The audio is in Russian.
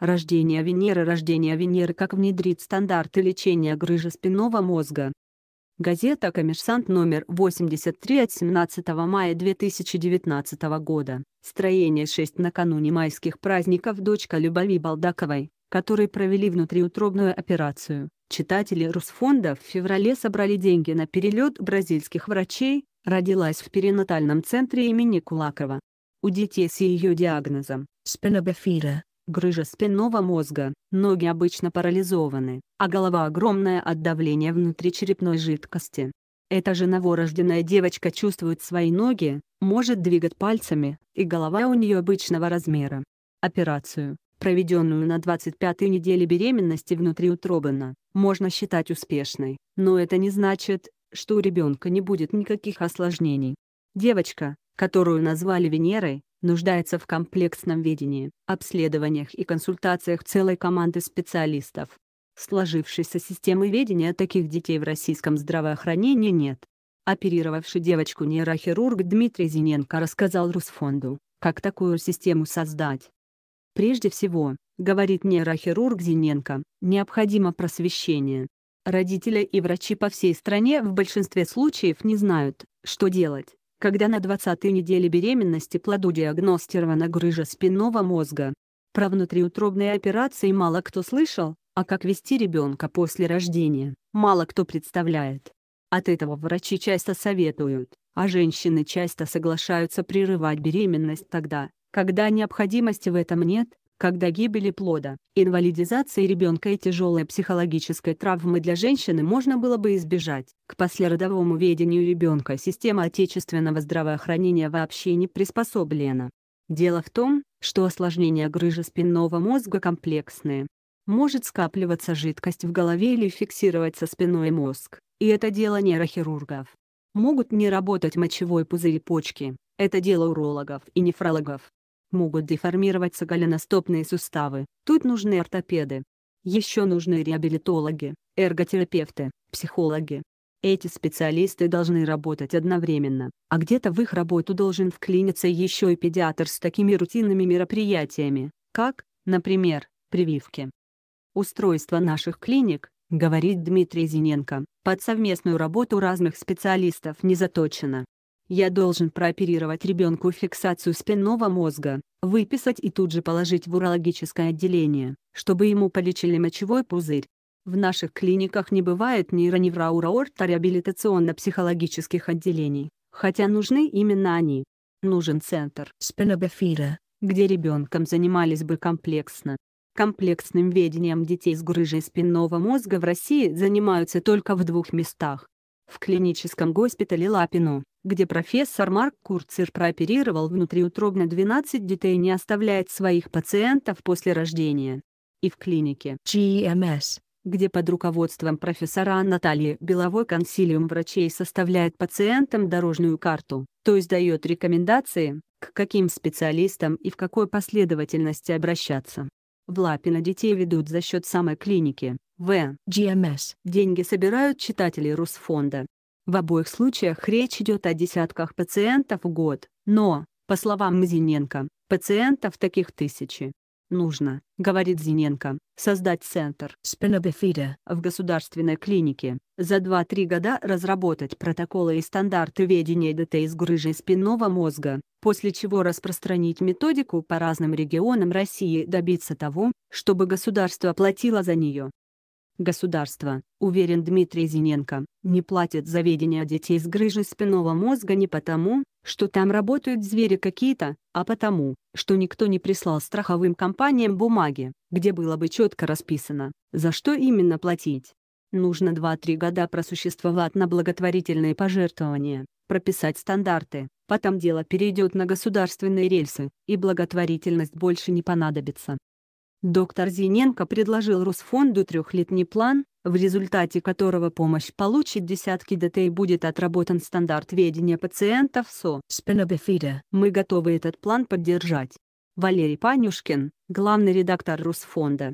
Рождение Венеры Рождение Венеры как внедрить стандарты лечения грыжи спинного мозга. Газета «Коммерсант» номер 83 от 17 мая 2019 года. Строение 6 накануне майских праздников дочка Любови Балдаковой, которой провели внутриутробную операцию. Читатели Русфонда в феврале собрали деньги на перелет бразильских врачей, родилась в перинатальном центре имени Кулакова. У детей с ее диагнозом – спинобифира грыжа спинного мозга, ноги обычно парализованы, а голова огромная от давления внутричерепной жидкости. Эта же новорожденная девочка чувствует свои ноги, может двигать пальцами, и голова у нее обычного размера. Операцию, проведенную на 25-й неделе беременности внутриутробно, можно считать успешной, но это не значит, что у ребенка не будет никаких осложнений. Девочка, которую назвали Венерой, нуждается в комплексном ведении, обследованиях и консультациях целой команды специалистов. Сложившейся системы ведения таких детей в российском здравоохранении нет. Оперировавший девочку нейрохирург Дмитрий Зиненко рассказал Русфонду, как такую систему создать. Прежде всего, говорит нейрохирург Зиненко, необходимо просвещение. Родители и врачи по всей стране в большинстве случаев не знают, что делать когда на 20-й неделе беременности плоду диагностирована грыжа спинного мозга. Про внутриутробные операции мало кто слышал, а как вести ребенка после рождения, мало кто представляет. От этого врачи часто советуют, а женщины часто соглашаются прерывать беременность тогда, когда необходимости в этом нет, когда гибели плода, инвалидизации ребенка и тяжелой психологической травмы для женщины можно было бы избежать. К послеродовому ведению ребенка система отечественного здравоохранения вообще не приспособлена. Дело в том, что осложнения грыжи спинного мозга комплексные. Может скапливаться жидкость в голове или фиксироваться спиной мозг, и это дело нейрохирургов. Могут не работать мочевой пузырь и почки, это дело урологов и нефрологов могут деформироваться голеностопные суставы. Тут нужны ортопеды. Еще нужны реабилитологи, эрготерапевты, психологи. Эти специалисты должны работать одновременно, а где-то в их работу должен вклиниться еще и педиатр с такими рутинными мероприятиями, как, например, прививки. Устройство наших клиник, говорит Дмитрий Зиненко, под совместную работу разных специалистов не заточено. Я должен прооперировать ребенку фиксацию спинного мозга, выписать и тут же положить в урологическое отделение, чтобы ему полечили мочевой пузырь. В наших клиниках не бывает нейроневроуроортореабилитационно-психологических отделений, хотя нужны именно они. Нужен центр спинобефира, где ребенком занимались бы комплексно. Комплексным ведением детей с грыжей спинного мозга в России занимаются только в двух местах. В клиническом госпитале Лапину где профессор Марк Курцер прооперировал внутриутробно 12 детей не оставляет своих пациентов после рождения. И в клинике GMS, где под руководством профессора Натальи Беловой консилиум врачей составляет пациентам дорожную карту, то есть дает рекомендации, к каким специалистам и в какой последовательности обращаться. В Лапино детей ведут за счет самой клиники, в GMS. Деньги собирают читатели Русфонда. В обоих случаях речь идет о десятках пациентов в год, но, по словам Зиненко, пациентов таких тысячи. Нужно, говорит Зиненко, создать центр спинобифида в государственной клинике, за 2-3 года разработать протоколы и стандарты ведения ДТ с грыжей спинного мозга, после чего распространить методику по разным регионам России и добиться того, чтобы государство платило за нее. Государство, уверен Дмитрий Зиненко, не платит за ведение детей с грыжей спинного мозга не потому, что там работают звери какие-то, а потому, что никто не прислал страховым компаниям бумаги, где было бы четко расписано, за что именно платить. Нужно 2-3 года просуществовать на благотворительные пожертвования, прописать стандарты, потом дело перейдет на государственные рельсы, и благотворительность больше не понадобится. Доктор Зиненко предложил Русфонду трехлетний план, в результате которого помощь получит десятки детей будет отработан стандарт ведения пациентов со спинобифида. Мы готовы этот план поддержать. Валерий Панюшкин, главный редактор Русфонда.